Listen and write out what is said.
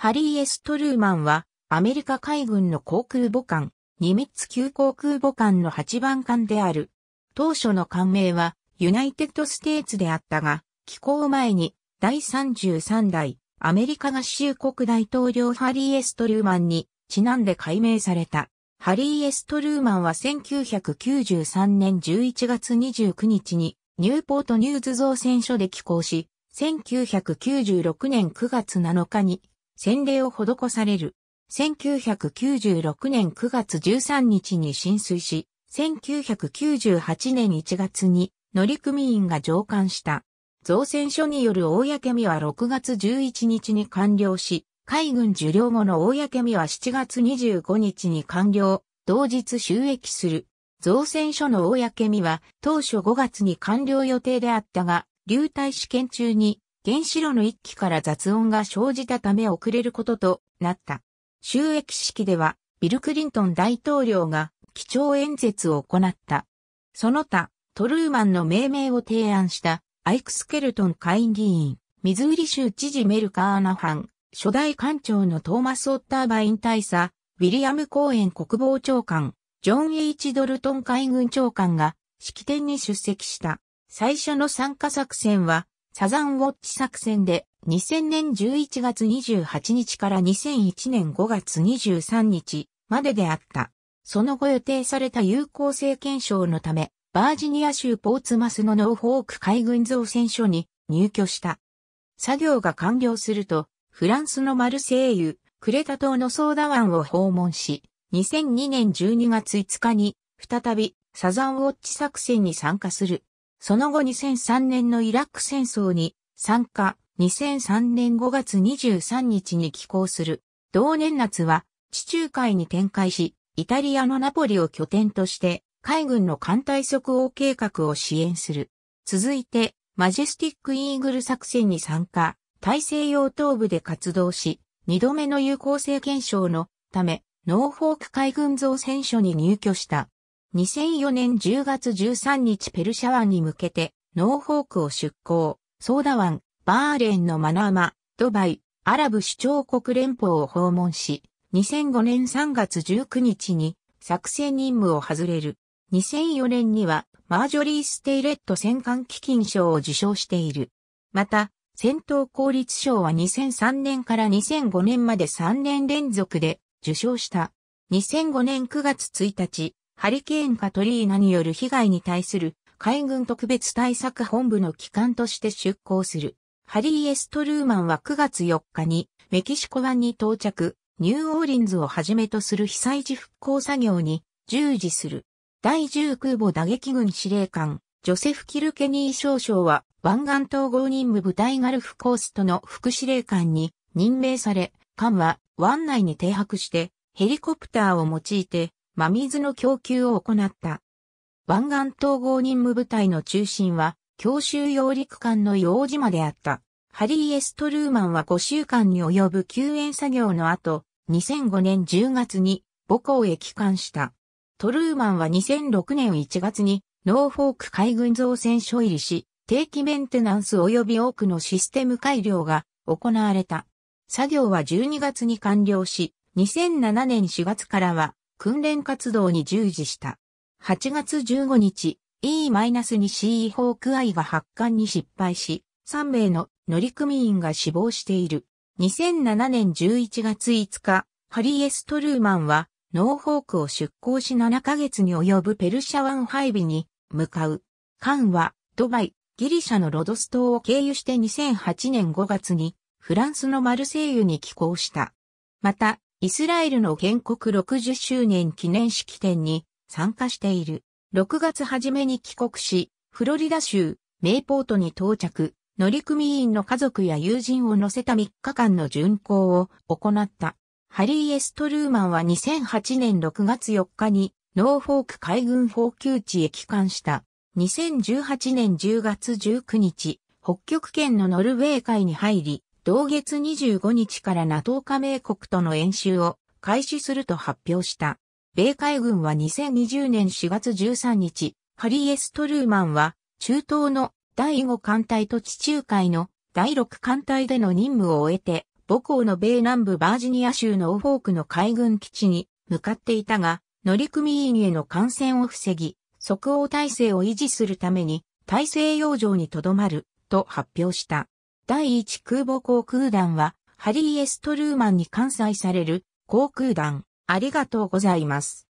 ハリー・エストルーマンは、アメリカ海軍の航空母艦、ニミッツ級航空母艦の8番艦である。当初の艦名は、ユナイテッド・ステーツであったが、寄港前に、第33代、アメリカ合衆国大統領ハリー・エストルーマンに、ちなんで改名された。ハリー・エストルーマンは1993年11月29日に、ニューポート・ニューズ造船所で寄港し、1996年9月7日に洗礼を施される。1996年9月13日に浸水し、1998年1月に乗組員が上官した。造船所による公見は6月11日に完了し、海軍受領後の公見は7月25日に完了、同日収益する。造船所の公見は当初5月に完了予定であったが、流体試験中に原子炉の一機から雑音が生じたため遅れることとなった。収益式では、ビル・クリントン大統領が基調演説を行った。その他、トルーマンの命名を提案したアイクス・ケルトン下院議員、ミズーリ州知事メル・カーナハン、初代官庁のトーマス・オッターバイン大佐、ウィリアム・コーエン国防長官、ジョン・ H・ ドルトン海軍長官が式典に出席した。最初の参加作戦はサザンウォッチ作戦で2000年11月28日から2001年5月23日までであった。その後予定された有効性検証のため、バージニア州ポーツマスのノーフォーク海軍造船所に入居した。作業が完了すると、フランスのマルセイユ、クレタ島のソーダ湾を訪問し、2002年12月5日に、再びサザンウォッチ作戦に参加する。その後2003年のイラク戦争に参加、2003年5月23日に寄港する。同年夏は地中海に展開し、イタリアのナポリを拠点として海軍の艦隊即応計画を支援する。続いて、マジェスティックイーグル作戦に参加、大西洋東部で活動し、二度目の有効性検証のため、ノーフォーク海軍造船所に入居した。2004年10月13日ペルシャ湾に向けて、ノーホークを出港、ソーダ湾、バーレンのマナーマ、ドバイ、アラブ首長国連邦を訪問し、2005年3月19日に作戦任務を外れる。2004年にはマージョリー・ステイレット戦艦基金賞を受賞している。また、戦闘効率賞は2003年から2005年まで3年連続で受賞した。2005年9月1日、ハリケーンカトリーナによる被害に対する海軍特別対策本部の機関として出港する。ハリー・エストルーマンは9月4日にメキシコ湾に到着、ニューオーリンズをはじめとする被災地復興作業に従事する。第10空母打撃軍司令官、ジョセフ・キルケニー少将は湾岸統合任務部隊ガルフコーストの副司令官に任命され、艦は湾内に停泊してヘリコプターを用いて真水の供給を行った。湾岸統合任務部隊の中心は、強襲揚陸艦の洋島であった。ハリー・エストルーマンは5週間に及ぶ救援作業の後、2005年10月に母校へ帰還した。トルーマンは2006年1月にノーフォーク海軍造船所入りし、定期メンテナンス及び多くのシステム改良が行われた。作業は12月に完了し、2007年4月からは訓練活動に従事した。8月15日、E-2C ホークアイが発艦に失敗し、3名の乗組員が死亡している。2007年11月5日、ハリー・エストルーマンは、ノーホークを出港し7ヶ月に及ぶペルシャ湾配備に向かう。艦は、ドバイ、ギリシャのロドス島を経由して2008年5月に、フランスのマルセイユに寄港した。また、イスラエルの建国60周年記念式典に参加している。6月初めに帰国し、フロリダ州、メイポートに到着、乗組員の家族や友人を乗せた3日間の巡航を行った。ハリー・エストルーマンは2008年6月4日にノーフォーク海軍補給地へ帰還した。2018年10月19日、北極圏のノルウェー海に入り、同月25日から NATO 加盟国との演習を開始すると発表した。米海軍は2020年4月13日、ハリー・エス・トルーマンは中東の第5艦隊と地中海の第6艦隊での任務を終えて、母校の米南部バージニア州のオフォークの海軍基地に向かっていたが、乗組員への感染を防ぎ、即応体制を維持するために大西洋上に留まると発表した。第1空母航空団は、ハリー・エストルーマンに関西される航空団、ありがとうございます。